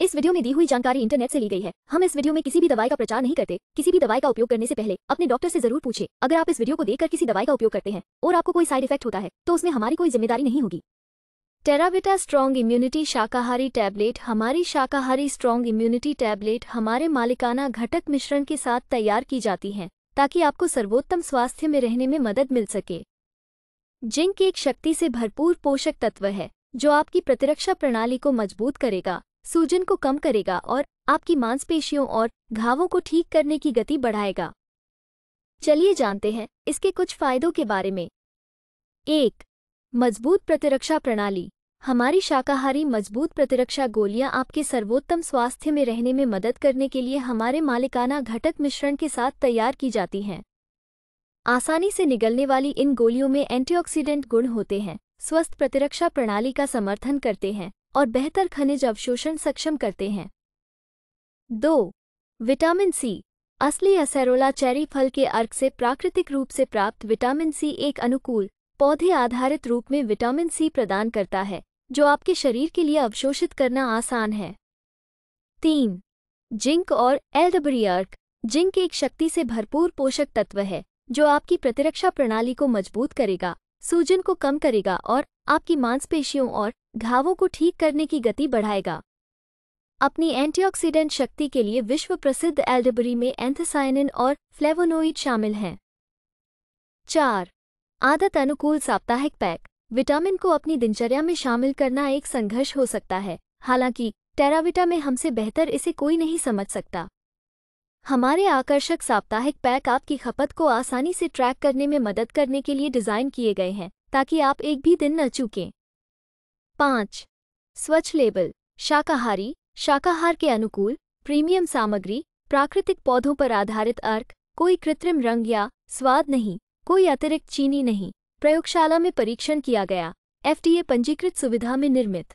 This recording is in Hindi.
इस वीडियो में दी हुई जानकारी इंटरनेट से ली गई है हम इस वीडियो में किसी भी दवाई का प्रचार नहीं करते किसी भी दवाई का उपयोग करने से पहले अपने डॉक्टर से जरूर पूछे अगर आप इस वीडियो को देखकर किसी दवाई का उपयोग करते हैं और आपको कोई साइड इफेक्ट होता है तो उसमें हमारी कोई जिम्मेदारी नहीं होगी टेराविटा स्ट्रॉन्ग इम्यूनिटी शाकाहारी टैबलेट हमारी शाकाहारी स्ट्रॉन्ग इम्यूनिटी टैबलेट हमारे मालिकाना घटक मिश्रण के साथ तैयार की जाती है ताकि आपको सर्वोत्तम स्वास्थ्य में रहने में मदद मिल सके जिंक एक शक्ति से भरपूर पोषक तत्व है जो आपकी प्रतिरक्षा प्रणाली को मजबूत करेगा सूजन को कम करेगा और आपकी मांसपेशियों और घावों को ठीक करने की गति बढ़ाएगा चलिए जानते हैं इसके कुछ फायदों के बारे में एक मजबूत प्रतिरक्षा प्रणाली हमारी शाकाहारी मजबूत प्रतिरक्षा गोलियां आपके सर्वोत्तम स्वास्थ्य में रहने में मदद करने के लिए हमारे मालिकाना घटक मिश्रण के साथ तैयार की जाती हैं आसानी से निगलने वाली इन गोलियों में एंटीऑक्सीडेंट गुण होते हैं स्वस्थ प्रतिरक्षा प्रणाली का समर्थन करते हैं और बेहतर खनिज अवशोषण सक्षम करते हैं दो विटामिन सी असली असेरोला चेरी फल के अर्क से प्राकृतिक रूप से प्राप्त विटामिन सी एक अनुकूल पौधे आधारित रूप में विटामिन सी प्रदान करता है जो आपके शरीर के लिए अवशोषित करना आसान है तीन जिंक और एल्डबरी अर्क जिंक एक शक्ति से भरपूर पोषक तत्व है जो आपकी प्रतिरक्षा प्रणाली को मजबूत करेगा सूजन को कम करेगा और आपकी मांसपेशियों और घावों को ठीक करने की गति बढ़ाएगा अपनी एंटीऑक्सीडेंट शक्ति के लिए विश्व प्रसिद्ध एल्डबरी में एंथसाइनिन और फ्लेवोनोइड शामिल हैं चार आदत अनुकूल साप्ताहिक पैक विटामिन को अपनी दिनचर्या में शामिल करना एक संघर्ष हो सकता है हालांकि टेराविटा में हमसे बेहतर इसे कोई नहीं समझ सकता हमारे आकर्षक साप्ताहिक पैक आपकी खपत को आसानी से ट्रैक करने में मदद करने के लिए डिज़ाइन किए गए हैं ताकि आप एक भी दिन न चूकें पाँच स्वच्छ लेबल शाकाहारी शाकाहार के अनुकूल प्रीमियम सामग्री प्राकृतिक पौधों पर आधारित अर्क कोई कृत्रिम रंग या स्वाद नहीं कोई अतिरिक्त चीनी नहीं प्रयोगशाला में परीक्षण किया गया एफडीए पंजीकृत सुविधा में निर्मित